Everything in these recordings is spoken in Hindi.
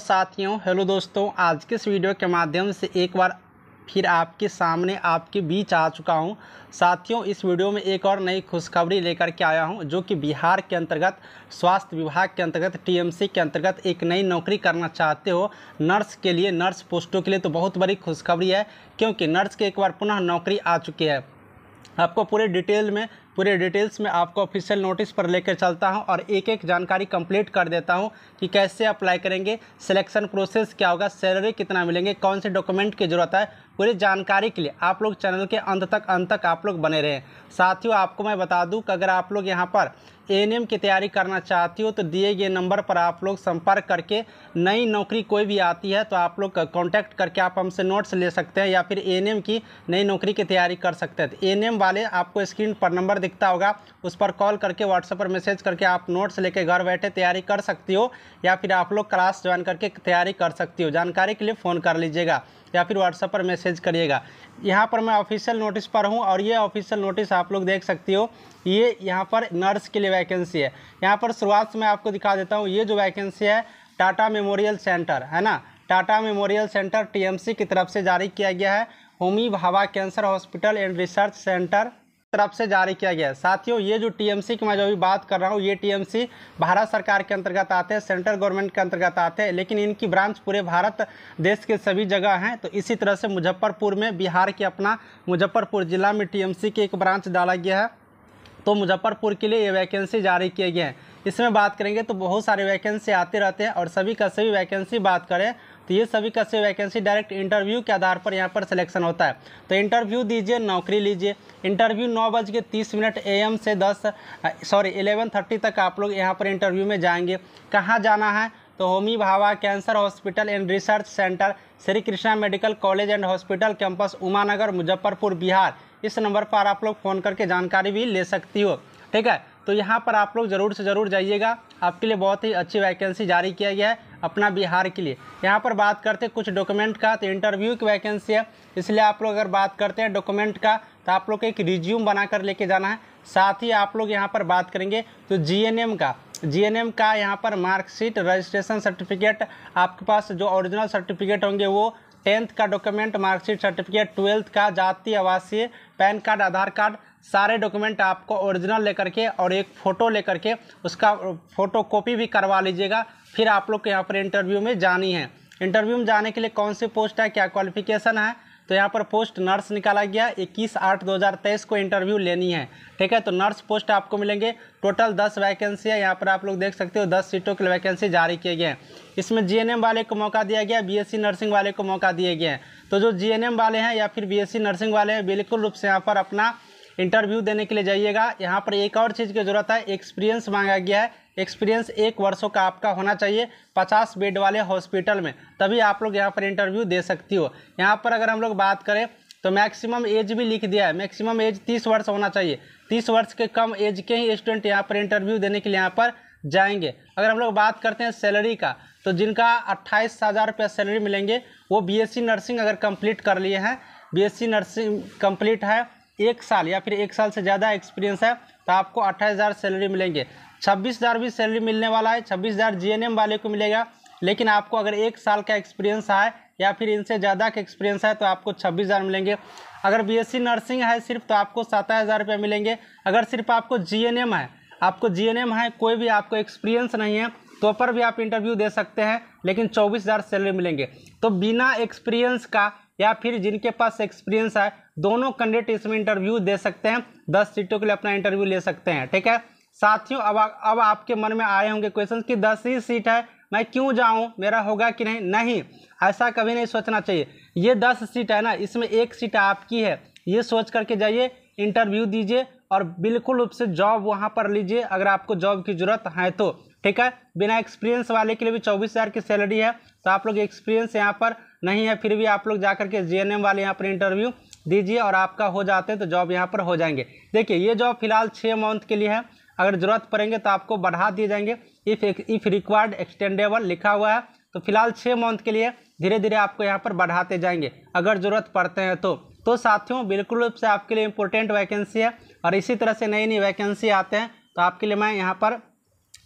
साथियों हेलो दोस्तों आज के इस वीडियो के माध्यम से एक बार फिर आपके सामने आपके बीच आ चुका हूं साथियों इस वीडियो में एक और नई खुशखबरी लेकर के आया हूं जो कि बिहार के अंतर्गत स्वास्थ्य विभाग के अंतर्गत टीएमसी के अंतर्गत एक नई नौकरी करना चाहते हो नर्स के लिए नर्स पोस्टों के लिए तो बहुत बड़ी खुशखबरी है क्योंकि नर्स के एक बार पुनः नौकरी आ चुकी है आपको पूरे डिटेल में पूरे डिटेल्स में आपको ऑफिशियल नोटिस पर लेकर चलता हूं और एक एक जानकारी कंप्लीट कर देता हूं कि कैसे अप्लाई करेंगे सिलेक्शन प्रोसेस क्या होगा सैलरी कितना मिलेंगे कौन से डॉक्यूमेंट की ज़रूरत है पूरी जानकारी के लिए आप लोग चैनल के अंत तक अंत तक आप लोग बने रहें साथियों आपको मैं बता दूं कि अगर आप लोग यहाँ पर एएनएम की तैयारी करना चाहती हो तो दिए गए नंबर पर आप लोग संपर्क करके नई नौकरी कोई भी आती है तो आप लोग कांटेक्ट करके आप हमसे नोट्स ले सकते हैं या फिर एएनएम की नई नौकरी की तैयारी कर सकते हैं तो ए वाले आपको स्क्रीन पर नंबर दिखता होगा उस पर कॉल करके व्हाट्सएप पर मैसेज करके आप नोट्स लेके घर बैठे तैयारी कर सकती हो या फिर आप लोग क्लास ज्वाइन करके तैयारी कर सकती हो जानकारी के लिए फ़ोन कर लीजिएगा या फिर व्हाट्सएप पर मैसेज करिएगा यहाँ पर मैं ऑफिशियल नोटिस पर हूँ और ये ऑफिशियल नोटिस आप लोग देख सकती हो ये यहाँ पर नर्स के लिए वैकेंसी है यहाँ पर शुरुआत से मैं आपको दिखा देता हूँ ये जो वैकेंसी है टाटा मेमोरियल सेंटर है ना टाटा मेमोरियल सेंटर टीएमसी की तरफ से जारी किया गया है Homi Bhabha cancer hospital and research centre तरफ से जारी किया गया है साथियों ये जो टीएमसी की मैं जो अभी बात कर रहा हूँ ये टीएमसी भारत सरकार के अंतर्गत आते हैं सेंट्रल गवर्नमेंट के अंतर्गत आते हैं लेकिन इनकी ब्रांच पूरे भारत देश के सभी जगह हैं तो इसी तरह से मुजफ्फरपुर में बिहार के अपना मुजफ्फरपुर जिला में टीएमसी की एक ब्रांच डाला गया है तो मुजफ्फरपुर के लिए ये वैकेंसी जारी किए गए हैं इसमें बात करेंगे तो बहुत सारे वैकेंसी आते रहते हैं और सभी का सभी वैकेंसी बात करें तो ये सभी का सभी वैकेंसी डायरेक्ट इंटरव्यू के आधार पर यहाँ पर सिलेक्शन होता है तो इंटरव्यू दीजिए नौकरी लीजिए इंटरव्यू नौ बज के तीस मिनट ए से दस सॉरी एलेवन थर्टी तक आप लोग यहाँ पर इंटरव्यू में जाएंगे कहाँ जाना है तो Homi Bhabha cancer hospital and research centre Shri Krishna medical college and hospital campus Umanagar Muzaffarpur Bihar इस नंबर पर आप लोग फ़ोन करके जानकारी भी ले सकती हो ठीक है तो यहाँ पर आप लोग ज़रूर से ज़रूर जाइएगा आपके लिए बहुत ही अच्छी वैकेंसी जारी किया गया है अपना बिहार के लिए यहाँ पर बात करते हैं कुछ डॉक्यूमेंट का तो इंटरव्यू की वैकेंसी है इसलिए आप लोग अगर बात करते हैं डॉक्यूमेंट का तो आप लोग को एक रिज्यूम बनाकर लेके जाना है साथ ही आप लोग यहाँ पर बात करेंगे तो जीएनएम का जीएनएम का यहाँ पर मार्कशीट रजिस्ट्रेशन सर्टिफिकेट आपके पास जो ओरिजिनल सर्टिफिकेट होंगे वो टेंथ का डॉक्यूमेंट मार्कशीट सर्टिफिकेट ट्वेल्थ का जाति आवासीय पैन कार्ड आधार कार्ड सारे डॉक्यूमेंट आपको ओरिजिनल लेकर के और एक फ़ोटो लेकर के उसका फ़ोटो कॉपी भी करवा लीजिएगा फिर आप लोग के यहाँ पर इंटरव्यू में जानी है इंटरव्यू में जाने के लिए कौन सी पोस्ट है क्या क्वालिफिकेशन है तो यहाँ पर पोस्ट नर्स निकाला गया इक्कीस आठ 2023 को इंटरव्यू लेनी है ठीक है तो नर्स पोस्ट आपको मिलेंगे टोटल दस वैकेंसी है यहाँ पर आप लोग देख सकते हो दस सीटों की वैकेंसी जारी किए गए हैं इसमें जीएनएम वाले को मौका दिया गया बीएससी नर्सिंग वाले को मौका दिए गए हैं तो जो जी वाले हैं या फिर बी नर्सिंग वाले हैं बिल्कुल रूप से यहाँ पर अपना इंटरव्यू देने के लिए जाइएगा यहाँ पर एक और चीज़ की ज़रूरत है एक्सपीरियंस मांगा गया है एक्सपीरियंस एक वर्षों का आपका होना चाहिए पचास बेड वाले हॉस्पिटल में तभी आप लोग यहाँ पर इंटरव्यू दे सकती हो यहाँ पर अगर हम लोग बात करें तो मैक्सिमम एज भी लिख दिया है मैक्सिमम एज तीस वर्ष होना चाहिए तीस वर्ष के कम एज के ही स्टूडेंट यहाँ पर इंटरव्यू देने के लिए यहाँ पर जाएंगे अगर हम लोग बात करते हैं सैलरी का तो जिनका अट्ठाईस हज़ार रुपये सैलरी मिलेंगे वो बीएससी नर्सिंग अगर कंप्लीट कर लिए हैं बीएससी नर्सिंग कंप्लीट है एक साल या फिर एक साल से ज़्यादा एक्सपीरियंस है तो आपको अट्ठाईस हज़ार सैलरी मिलेंगे छब्बीस हज़ार भी सैलरी मिलने वाला है छब्बीस हज़ार जी वाले को मिलेगा लेकिन आपको अगर एक साल का एक्सपीरियंस है या फिर इनसे ज़्यादा का एक्सपीरियंस है तो आपको छब्बीस हज़ार मिलेंगे अगर बी नर्सिंग है सिर्फ तो आपको सात हज़ार रुपये मिलेंगे अगर सिर्फ आपको जी है आपको जी है कोई भी आपको एक्सपीरियंस नहीं है तो पर भी आप इंटरव्यू दे सकते हैं लेकिन चौबीस हज़ार सैलरी मिलेंगे तो बिना एक्सपीरियंस का या फिर जिनके पास एक्सपीरियंस है दोनों कैंडिडेट इसमें इंटरव्यू दे सकते हैं दस सीटों के लिए अपना इंटरव्यू ले सकते हैं ठीक है साथियों अब अब आपके मन में आए होंगे क्वेश्चन कि दस ही सीट है मैं क्यों जाऊं मेरा होगा कि नहीं नहीं ऐसा कभी नहीं सोचना चाहिए ये दस सीट है ना इसमें एक सीट आपकी है ये सोच करके जाइए इंटरव्यू दीजिए और बिल्कुल रूप से जॉब वहाँ पर लीजिए अगर आपको जॉब की ज़रूरत है तो ठीक है बिना एक्सपीरियंस वाले के लिए भी चौबीस हज़ार की सैलरी है तो आप लोग एक्सपीरियंस यहाँ पर नहीं है फिर भी आप लोग जा करके एम वाले यहाँ पर इंटरव्यू दीजिए और आपका हो जाते हैं तो जॉब यहाँ पर हो जाएंगे देखिए ये जॉब फिलहाल छः मंथ के लिए है अगर ज़रूरत पड़ेंगे तो आपको बढ़ा दिए जाएंगे इफ़ इफ़ रिक्वायर्ड एक्सटेंडेबल लिखा हुआ है तो फिलहाल छः मंथ के लिए धीरे धीरे आपको यहाँ पर बढ़ाते जाएंगे अगर ज़रूरत पड़ते हैं तो तो साथियों बिल्कुल रूप से आपके लिए इम्पोर्टेंट वैकेंसी है और इसी तरह से नई नई वैकेंसी आते हैं तो आपके लिए मैं यहाँ पर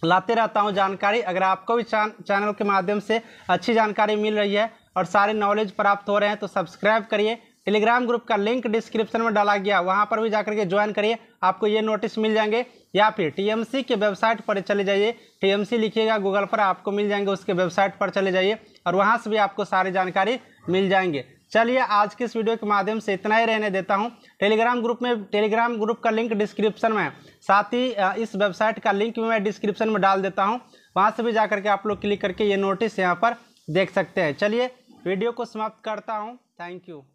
लाते रहता हूँ जानकारी अगर आपको भी चान चैनल के माध्यम से अच्छी जानकारी मिल रही है और सारे नॉलेज प्राप्त हो रहे हैं तो सब्सक्राइब करिए टेलीग्राम ग्रुप का लिंक डिस्क्रिप्शन में डाला गया वहाँ पर भी जाकर के ज्वाइन करिए आपको ये नोटिस मिल जाएंगे या फिर टीएमसी के वेबसाइट पर चले जाइए टीएमसी लिखिएगा गूगल पर आपको मिल जाएंगे उसके वेबसाइट पर चले जाइए और वहाँ से भी आपको सारी जानकारी मिल जाएंगे चलिए आज के इस वीडियो के माध्यम से इतना ही रहने देता हूँ टेलीग्राम ग्रुप में टेलीग्राम ग्रुप का लिंक डिस्क्रिप्शन में साथ ही इस वेबसाइट का लिंक भी मैं डिस्क्रिप्शन में डाल देता हूँ वहाँ से भी जा करके आप लोग क्लिक करके ये नोटिस यहाँ पर देख सकते हैं चलिए वीडियो को समाप्त करता हूँ थैंक यू